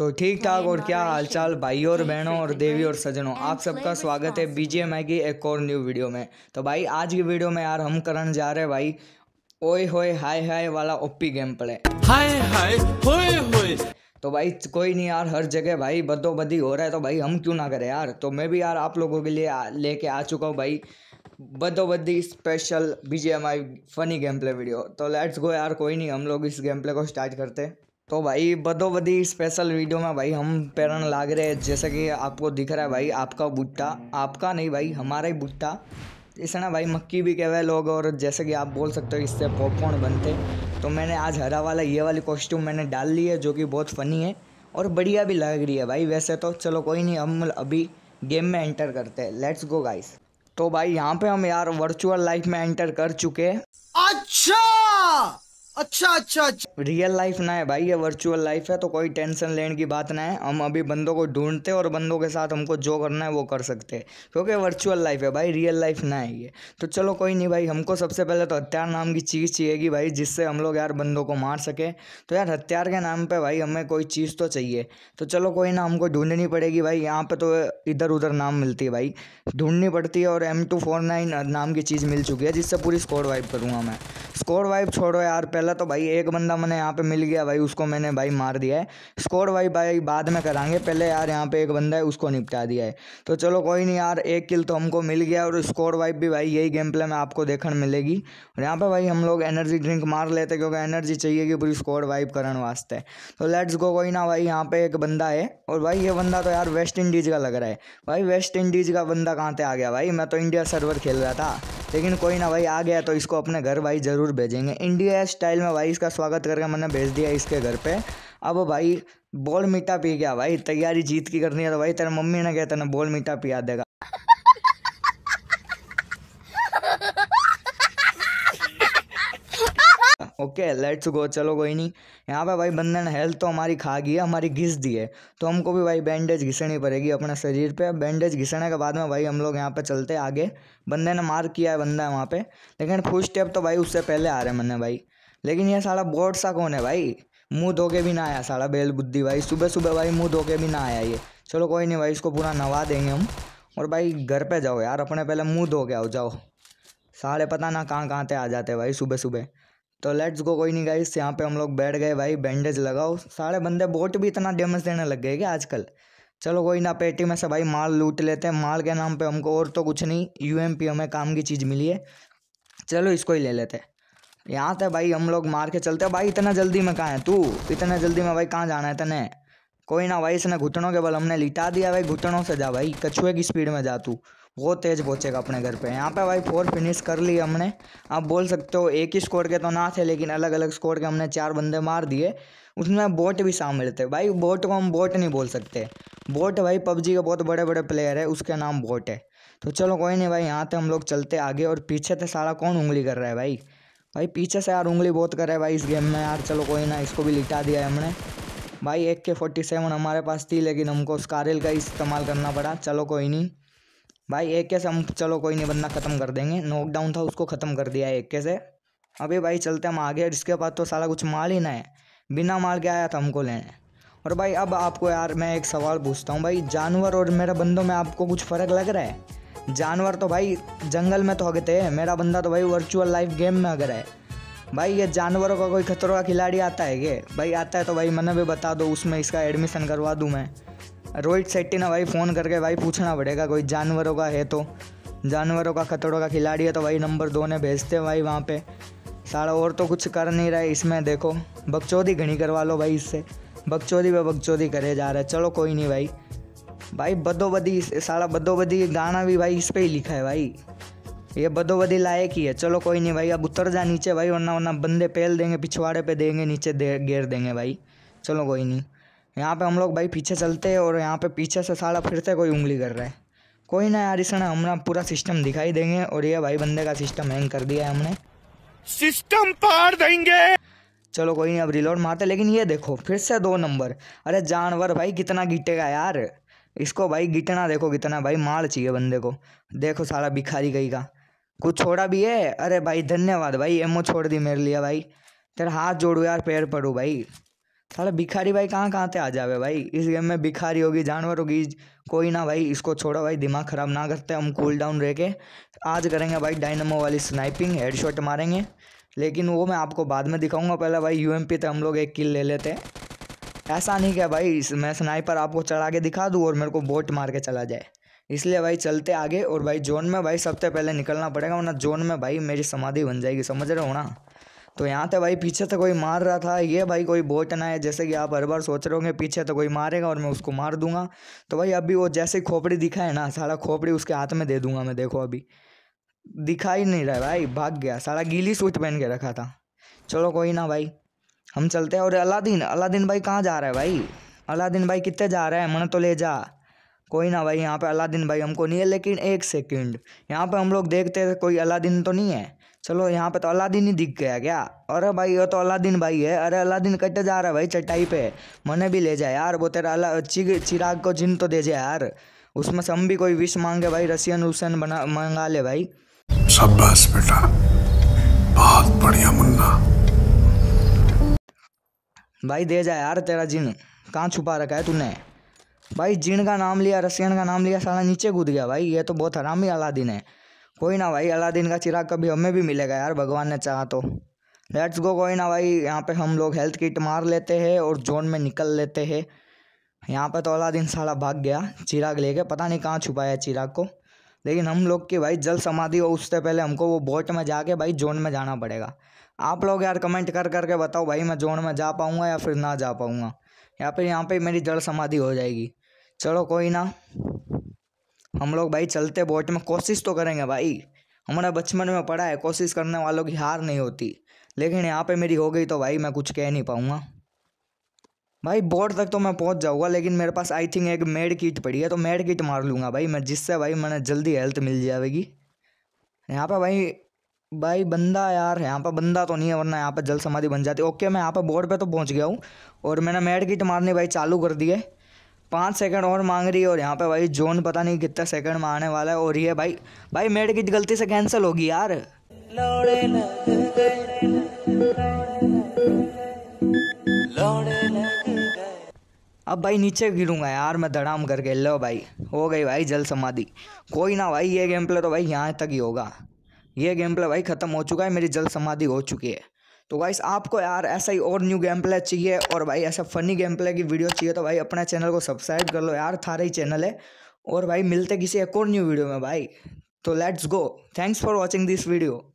तो ठीक तो ठाक और क्या हालचाल भाई और बहनों और देवी और सजनों आप सबका स्वागत है बीजेएमआई की एक और न्यू वीडियो में तो भाई आज की वीडियो में यार हम करने जा रहे हैं भाई ओए होए हाय हाय वाला ओपी गेम प्ले हाय हाय होए होए तो भाई कोई नहीं यार हर जगह भाई बदो बदी हो रहा है तो भाई हम क्यों ना करें यार तो मैं भी यार आप लोगों के लिए लेके आ चुका हूँ भाई बदोबद्दी special BGMI funny game play video तो लेट्स गो यार कोई नहीं हम लोग इस गेम प्ले को स्टार्ट करते हैं तो भाई बदो बदी स्पेशल वीडियो में भाई हम पेरन लाग रहे हैं जैसे कि आपको दिख रहा है भाई आपका बुट्टा आपका नहीं भाई हमारा ही भुट्टा ना भाई मक्की भी कहवा लोग और जैसे कि आप बोल सकते हो इससे पॉपकॉर्न बनते तो मैंने आज हरा वाला ये वाली कॉस्ट्यूम मैंने डाल ली है जो कि बहुत फ़नी है और बढ़िया भी लग रही है भाई वैसे तो चलो कोई नहीं हम अभी गेम में एंटर करते हैं लेट्स गो गाइस तो भाई यहाँ पे हम यार वर्चुअल लाइफ में एंटर कर चुके हैं अच्छा अच्छा अच्छा अच्छा रियल लाइफ ना है भाई ये वर्चुअल लाइफ है तो कोई टेंशन लेने की बात ना है हम अभी बंदों को ढूंढते और बंदों के साथ हमको जो करना है वो कर सकते हैं क्योंकि वर्चुअल लाइफ है भाई रियल लाइफ ना है ये तो चलो कोई नहीं भाई हमको सबसे पहले तो हथियार नाम की चीज़ चाहिएगी भाई जिससे हम लोग यार बंदों को मार सके तो यार हथियार के नाम पर भाई हमें कोई चीज़ तो चाहिए तो चलो कोई ना हमको ढूंढनी पड़ेगी भाई यहाँ पर तो इधर उधर नाम मिलती है भाई ढूंढनी पड़ती है और एम नाम की चीज़ मिल चुकी है जिससे पूरी स्कोर वाइप करूँगा मैं स्कोर वाइप छोड़ो यार पहला तो भाई एक बंदा मैंने यहाँ पे मिल गया भाई उसको मैंने भाई मार दिया है स्कोर भाई भाई बाद में कराएंगे पहले यार यहाँ पे एक बंदा है उसको निपटा दिया है तो चलो कोई नहीं यार एक किल तो हमको मिल गया और स्कोर वाइप भी भाई यही गेम प्ले में आपको देखने मिलेगी और यहाँ पर भाई हम लोग एनर्जी ड्रिंक मार लेते क्योंकि एनर्जी चाहिए कि पूरी स्कोर वाइप करने वास्ते तो लेट्स गो कोई ना भाई यहाँ पे एक बंदा है और भाई ये बंदा तो यार वेस्ट इंडीज़ का लग रहा है भाई वेस्ट इंडीज़ का बंदा कहाँ से आ गया भाई मैं तो इंडिया सर्वर खेल रहा था लेकिन कोई ना भाई आ गया तो इसको अपने घर भाई ज़रूर भेजेंगे इंडिया स्टाइल में भाई इसका स्वागत करके मैंने भेज दिया इसके घर पे अब भाई बॉल मीठा पी गया भाई तैयारी जीत की करनी है तो भाई तेरे मम्मी ने कहते ना बॉल मीठा पिया देगा ओके लेट्स गो चलो कोई नहीं यहाँ पे भाई बंदे ने हेल्थ तो हमारी खा गई है हमारी घिस दी है तो हमको भी भाई बैंडेज घिसनी पड़ेगी अपने शरीर पे बैंडेज घिसने के बाद में भाई हम लोग यहाँ पे चलते आगे बंदे ने मार किया है बंदा है वहाँ पे लेकिन फुल स्टेप तो भाई उससे पहले आ रहे हैं मैंने भाई लेकिन ये सारा बोर्ड सा कौन है भाई मुँह धो के भी ना आया सारा बेल बुद्धि भाई सुबह सुबह भाई मुँह धो के भी ना आया ये चलो कोई नहीं भाई इसको पूरा नवा देंगे हम और भाई घर पर जाओ यार अपने पहले मुँह धो के आओ जाओ सारे पता ना कहाँ कहाँ से आ जाते भाई सुबह सुबह तो लेट्स गो कोई नहीं गाइस यहाँ पे हम लोग बैठ गए भाई बैंडेज लगाओ सारे बंदे बोट भी इतना डैमेज देने लग गए क्या आजकल चलो कोई ना पेटी में से भाई माल लूट लेते हैं माल के नाम पे हमको और तो कुछ नहीं यू हमें काम की चीज़ मिली है चलो इसको ही ले लेते हैं यहाँ थे भाई हम लोग मार के चलते भाई इतना जल्दी में कहाँ है तू इतना जल्दी में भाई कहाँ जाना है तने कोई ना भाई इसने घुटनों के बल हमने लिटा दिया भाई घुटनों से जा भाई कछुए की स्पीड में जा तू वो तेज़ पहुँचेगा अपने घर पे यहाँ पे भाई फोर फिनिश कर ली हमने आप बोल सकते हो एक ही स्कोर के तो ना थे लेकिन अलग अलग स्कोर के हमने चार बंदे मार दिए उसमें बोट भी शामिल थे भाई बोट को हम बोट नहीं बोल सकते बोट भाई पबजी के बहुत बड़े बड़े प्लेयर है उसके नाम बोट है तो चलो कोई नहीं भाई यहाँ तो हम लोग चलते आगे और पीछे थे सारा कौन उंगली कर रहा है भाई भाई पीछे से यार उंगली बहुत कर रहा है भाई इस गेम में यार चलो कोई ना इसको भी लिटा दिया है हमने भाई एक के फोर्टी सेवन हमारे पास थी लेकिन हमको स्कारल का इस्तेमाल करना पड़ा चलो कोई नहीं भाई एक कैसे हम चलो कोई नहीं बंदा ख़त्म कर देंगे नॉकडाउन था उसको ख़त्म कर दिया एक कैसे अभी भाई चलते हम आगे इसके बाद तो सारा कुछ माल ही ना है बिना माल के आया था हमको लेने और भाई अब आपको यार मैं एक सवाल पूछता हूँ भाई जानवर और मेरा बंदों में आपको कुछ फ़र्क लग रहा है जानवर तो भाई जंगल में तो हगते हैं मेरा बंदा तो भाई वर्चुअल लाइफ गेम में अगर है भाई ये जानवरों का कोई खतरों का खिलाड़ी आता है क्या भाई आता है तो भाई मैंने भी बता दो उसमें इसका एडमिशन करवा दूँ मैं रोहित शेट्टी ने भाई फ़ोन करके भाई पूछना पड़ेगा कोई जानवरों का है तो जानवरों का खतड़ों का खिलाड़ी है तो भाई नंबर दो ने भेजते हैं भाई वहाँ पे सारा और तो कुछ कर नहीं रहा है इसमें देखो बगचौदी घनी करवा लो भाई इससे बगचौदी पे बगचौदी करे जा रहा है चलो कोई नहीं भाई भाई बदोबदी सारा बदोबदी गाना भी भाई इस पर ही लिखा है भाई ये बदोबदी लायक ही है चलो कोई नहीं भाई अब उतर जा नीचे भाई वरना वरना बंदे पहल देंगे पिछवाड़े पे देंगे नीचे दे घेर देंगे भाई चलो कोई नहीं यहाँ पे हम लोग भाई पीछे चलते हैं और यहाँ पे पीछे से साला फिर से कोई उंगली कर रहा है कोई ना यार इसने हमारा पूरा सिस्टम दिखाई देंगे और ये भाई बंदे का सिस्टम हैंग कर दिया है हमने सिस्टम पार देंगे चलो कोई नहीं अब रिलोड मारते लेकिन ये देखो फिर से दो नंबर अरे जानवर भाई कितना गिटेगा यार इसको भाई गिटना देखो कितना भाई मार चाहिए बंदे को देखो सारा भिखारी गई का कुछ छोड़ा भी है अरे भाई धन्यवाद भाई एमओ छोड़ दी मेरे लिए भाई तेरा हाथ जोड़ू यार पैर पड़ू भाई साला भिखारी भाई कहाँ कहाँ थे आ जावे भाई इस गेम में भिखारी होगी जानवर होगी कोई ना भाई इसको छोड़ो भाई दिमाग ख़राब ना करते हम कूल डाउन रह के आज करेंगे भाई डायनमो वाली स्नाइपिंग हेडशॉट मारेंगे लेकिन वो मैं आपको बाद में दिखाऊंगा पहले भाई यू एम पे हम लोग एक किल ले लेते हैं ऐसा नहीं क्या भाई मैं स्नाइपर आपको चढ़ा के दिखा दूँ और मेरे को बोट मार के चला जाए इसलिए भाई चलते आगे और भाई जोन में भाई सबसे पहले निकलना पड़ेगा वरना जोन में भाई मेरी समाधि बन जाएगी समझ रहे हो ना तो यहाँ तो भाई पीछे से कोई मार रहा था ये भाई कोई बोट ना है जैसे कि आप हर बार सोच रहे होंगे पीछे तो कोई मारेगा और मैं उसको मार दूंगा तो भाई अभी वो जैसे खोपड़ी दिखा है ना सारा खोपड़ी उसके हाथ में दे दूंगा मैं देखो अभी दिखा ही नहीं रहा भाई भाग गया सारा गीली सूट पहन के रखा था चलो कोई ना भाई हम चलते हैं और अलादीन अलादीन भाई कहाँ जा रहा है भाई अलादीन भाई कितने जा रहा है मन तो ले जा कोई ना भाई यहाँ पे अलादीन भाई हमको नहीं है लेकिन एक सेकंड यहाँ पे हम लोग देखते हैं कोई अलादीन तो नहीं है चलो यहाँ पे तो अलादीन ही दिख गया क्या अरे भाई ये तो अलादीन भाई है अरे अलादीन कटे जा रहा है भाई चटाई पे मने भी ले जाए यार वो तेरा अला चिग चिराग को जिन तो दे जाए यार उसमें से हम भी कोई विश मांगे भाई रसियन उसन बना मंगा ले भाई बस बेटा बहुत बढ़िया मुन्ना भाई दे जाए यार तेरा जिन कहाँ छुपा रखा है तूने भाई जिन का नाम लिया रसियन का नाम लिया सारा नीचे कूद गया भाई ये तो बहुत हरामी अलादीन है कोई ना भाई अलादीन का चिराग कभी हमें भी मिलेगा यार भगवान ने चाहा तो लेट्स गो कोई ना भाई यहाँ पे हम लोग हेल्थ किट मार लेते हैं और जोन में निकल लेते हैं यहाँ पे तो अलादीन साला भाग गया चिराग लेके पता नहीं कहाँ छुपाया चिराग को लेकिन हम लोग की भाई जल समाधि हो उससे पहले हमको वो बोट में जाके भाई जोन में जाना पड़ेगा आप लोग यार कमेंट कर करके बताओ भाई मैं जोन में जा पाऊँगा या फिर ना जा पाऊँगा या फिर यहाँ पर मेरी जल समाधि हो जाएगी चलो कोई ना हम लोग भाई चलते बोट में कोशिश तो करेंगे भाई हमारा बचपन में पढ़ा है कोशिश करने वालों की हार नहीं होती लेकिन यहाँ पे मेरी हो गई तो भाई मैं कुछ कह नहीं पाऊँगा भाई बोर्ड तक तो मैं पहुँच जाऊँगा लेकिन मेरे पास आई थिंक एक मेड किट पड़ी है तो मेड किट मार लूँगा भाई मैं जिससे भाई मैंने जल्दी हेल्थ मिल जाएगी यहाँ पर भाई भाई बंदा यार यहाँ पर बंदा तो नहीं है वरना यहाँ पर जल समाधि बन जाती ओके मैं यहाँ पर बोर्ड पर तो पहुँच गया हूँ और मैंने मेड किट मारनी भाई चालू कर दिए पाँच सेकंड और मांग रही है और यहाँ पे भाई जोन पता नहीं कितना सेकंड में आने वाला है और ये भाई भाई मेड की गलती से कैंसिल होगी यार अब भाई नीचे गिरूंगा यार मैं धड़ाम करके लो भाई हो गई भाई जल समाधि कोई ना भाई ये गेम प्ले तो भाई यहाँ तक ही होगा ये गेम प्ले भाई ख़त्म हो चुका है मेरी जल समाधि हो चुकी है तो भाई आपको यार ऐसा ही और न्यू गेम प्ले चाहिए और भाई ऐसा फनी गेम प्ले की वीडियो चाहिए तो भाई अपना चैनल को सब्सक्राइब कर लो यार थारा ही चैनल है और भाई मिलते किसी एक और न्यू वीडियो में भाई तो let's go thanks for watching this video